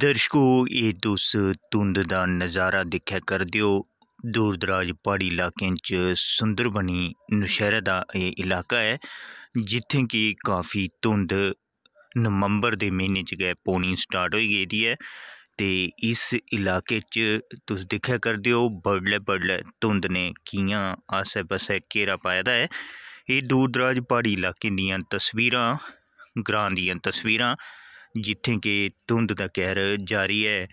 درشک یہ تارا دیکھا کر دور دراز پہاڑی علاقے چندربنی نشہر یہ علاقہ ہے جتنے کہ کافی دند نومبر کے مہینے چونی سٹارٹ ہو گئی ہے اس علاقے چم دیکا کرتے ہو بڈل بڈل د کس پاس گھیرا پائے دور دراز پہاڑی علاقے دیا تصویر گرا دسو جت کہ دن کا جاری ہے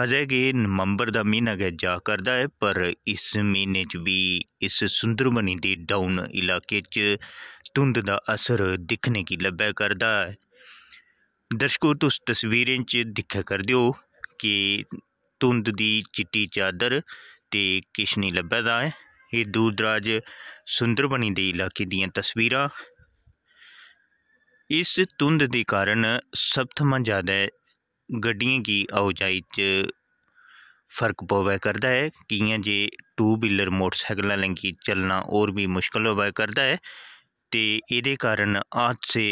اجے گا نومبر مہینہ گا جا کر پر اس مہینے بھی اسبنی ڈاؤن علاقے چنند کا اثر دکھنے کی لبھا کر درشکو تصویریں چیکا کرتے ہو کہ دادر تو کچھ نہیں لور دراز سندربنی علاقے دسویریں اس د سب جی آو جی فرق پوا کرتا ہے کو ویلر موٹر سائکلے چلنا ہوشکل ہوا کرتا ہے یہ کارن حادثے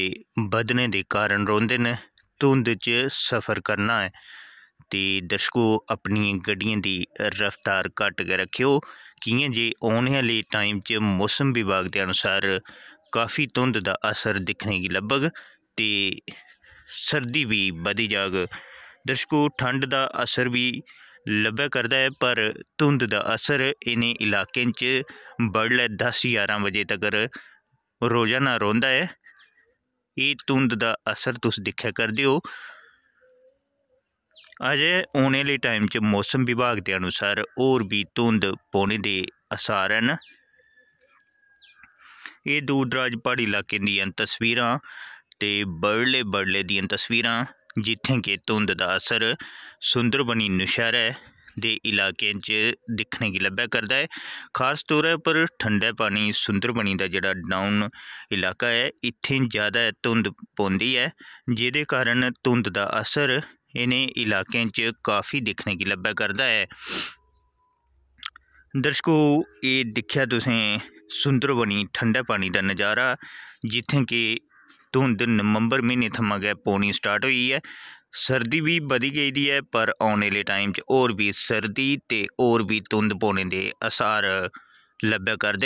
بدنے کے کارن روند چفر کرنا ہے درشک اپنی گڑی رفتار گھکے کھے آنے والے ٹائم موسم وباگ کے انوسار ਕਾਫੀ ਤੁੰਦ ਦਾ ਅਸਰ ਦਿਖਣੇ ਕੀ ਲੱਭਗ ਤੇ ਸਰਦੀ ਵੀ ਵਧੀ ਜਾਗ ਦਰਸ਼ਕੋ ਠੰਡ ਦਾ ਅਸਰ ਵੀ ਲੱਭੇ ਕਰਦਾ ਹੈ ਪਰ ਤੁੰਦ ਦਾ ਅਸਰ ਇਨੇ ਇਲਾਕੇ ਚ ਬੜ ਲੈ 10 11 ਵਜੇ ਤੱਕ ਰੋਜ਼ਾਨਾ ਰੋਂਦਾ ਹੈ ਇਹ ਤੁੰਦ ਦਾ ਅਸਰ ਤੁਸ ਦਿਖਿਆ ਕਰਦੇ ਹੋ ਅਜੇ ਉਹਨੇ ਲਈ ਟਾਈਮ ਚ ਮੌਸਮ ਵਿਭਾਗ ਦੇ ਅਨੁਸਾਰ ਹੋਰ ਵੀ ਤੁੰਦ ਪੋਣੇ ਦੇ ਅਸਾਰਨ ਇਹ ਦੂਰ ਦਰਾਜ ਪਹਾੜੀ ਇਲਾਕੇ ਦੀਆਂ ਤਸਵੀਰਾਂ ਤੇ ਬੜਲੇ ਬੜਲੇ ਦੀਆਂ ਤਸਵੀਰਾਂ ਜਿੱਥੇ ਕਿ ਤੁੰਦ ਦਾ ਅਸਰ ਸੁੰਦਰਬਨੀ ਨੁਸ਼ਹਿਰਾ ਦੇ ਇਲਾਕੇ 'ਚ ਦਿਖਣੇ ਕੀ ਲੱਭਿਆ ਕਰਦਾ ਹੈ ਖਾਸ ਤੌਰ 'ਤੇ ਠੰਡੇ ਪਾਣੀ ਸੁੰਦਰਬਨੀ ਦਾ ਜਿਹੜਾ ਡਾਊਨ ਇਲਾਕਾ ਹੈ ਇੱਥੇ ਜ਼ਿਆਦਾ ਤੁੰਦ ਪੁੰਦੀ ਹੈ ਜਿਹਦੇ ਕਾਰਨ ਤੁੰਦ ਦਾ ਅਸਰ ਇਹਨੇ ਇਲਾਕੇ 'ਚ ਕਾਫੀ ਦਿਖਣੇ ਕੀ ਲੱਭਿਆ ਕਰਦਾ ਹੈ ਦਰਸ਼ਕੋ ਇਹ ਦਿਖਿਆ ਤੁਸੀਂ سندربنی ٹھنڈا پانی کا نظارہ جتنے کی دند نومبر مہینے تمہیں پوانی سٹارٹ ہوئی ہے سردی بھی بدی گئی ہے پر آنے ٹائم ہو سردی اور ہوند پانے کے آسار لگا کر